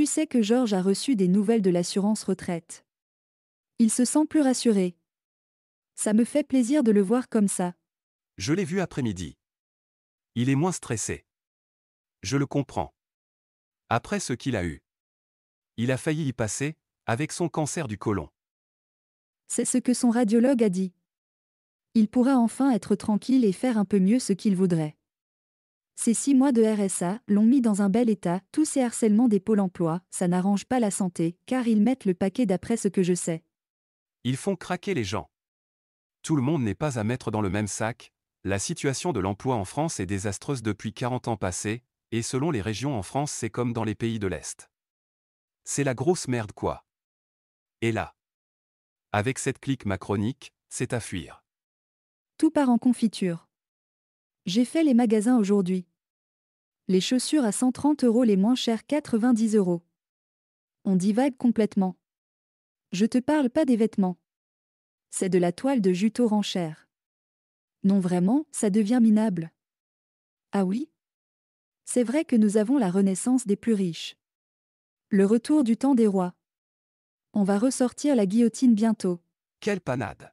Tu sais que Georges a reçu des nouvelles de l'assurance retraite. Il se sent plus rassuré. Ça me fait plaisir de le voir comme ça. Je l'ai vu après-midi. Il est moins stressé. Je le comprends. Après ce qu'il a eu. Il a failli y passer, avec son cancer du côlon. C'est ce que son radiologue a dit. Il pourra enfin être tranquille et faire un peu mieux ce qu'il voudrait. Ces six mois de RSA l'ont mis dans un bel état, tous ces harcèlements des pôles emploi, ça n'arrange pas la santé, car ils mettent le paquet d'après ce que je sais. Ils font craquer les gens. Tout le monde n'est pas à mettre dans le même sac, la situation de l'emploi en France est désastreuse depuis 40 ans passés, et selon les régions en France c'est comme dans les pays de l'Est. C'est la grosse merde quoi. Et là. Avec cette clique macronique, c'est à fuir. Tout part en confiture. J'ai fait les magasins aujourd'hui. Les chaussures à 130 euros les moins chères 90 euros. On divague complètement. Je te parle pas des vêtements. C'est de la toile de jute aux Non vraiment, ça devient minable. Ah oui C'est vrai que nous avons la renaissance des plus riches. Le retour du temps des rois. On va ressortir la guillotine bientôt. Quelle panade